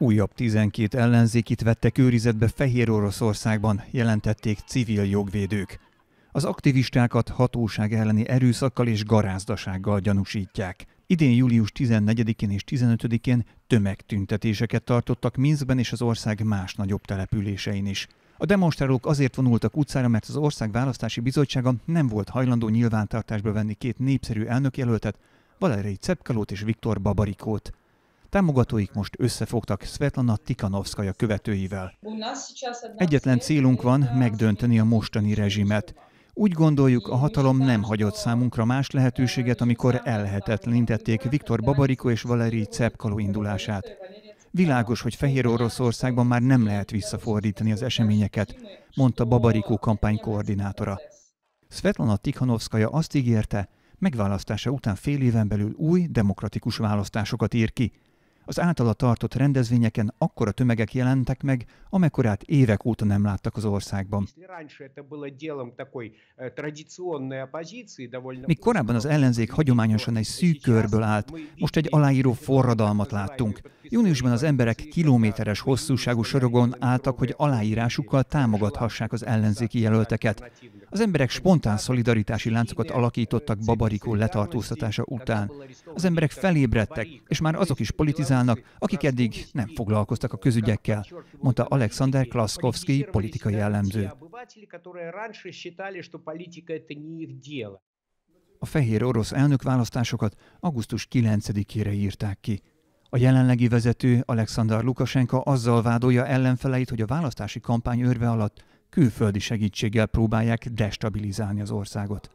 Újabb 12 ellenzékit vettek őrizetbe Fehér Oroszországban, jelentették civil jogvédők. Az aktivistákat hatóság elleni erőszakkal és garázdasággal gyanúsítják. Idén július 14-én és 15-én tömegtüntetéseket tartottak Minskben és az ország más nagyobb településein is. A demonstrálók azért vonultak utcára, mert az ország választási bizottsága nem volt hajlandó nyilvántartásba venni két népszerű elnökjelöltet, Valerij Cepkalót és Viktor Babarikót. Támogatóik most összefogtak Svetlana Tikanovskaja követőivel. Egyetlen célunk van megdönteni a mostani rezsimet. Úgy gondoljuk, a hatalom nem hagyott számunkra más lehetőséget, amikor ellehetetlenítették Viktor Babariko és Valeri Cepkalo indulását. Világos, hogy Fehér Oroszországban már nem lehet visszafordítani az eseményeket, mondta Babarikó kampány koordinátora. Svetlana Tikhanovszkaja azt ígérte, megválasztása után fél éven belül új, demokratikus választásokat ír ki, az általa tartott rendezvényeken akkora tömegek jelentek meg, amekkorát évek óta nem láttak az országban. Э, Még korábban az ellenzék hagyományosan egy szűk körből állt, most egy aláíró forradalmat láttunk. Júniusban az emberek kilométeres hosszúságú sorogon álltak, hogy aláírásukkal támogathassák az ellenzéki jelölteket. Az emberek spontán szolidaritási láncokat alakítottak Babarikó letartóztatása után. Az emberek felébredtek, és már azok is politizálnak, akik eddig nem foglalkoztak a közügyekkel, mondta Alexander Klaszkowski, politikai jellemző. A fehér orosz elnökválasztásokat augusztus 9-ére írták ki. A jelenlegi vezető Alexander Lukasenka azzal vádolja ellenfeleit, hogy a választási kampány örve alatt külföldi segítséggel próbálják destabilizálni az országot.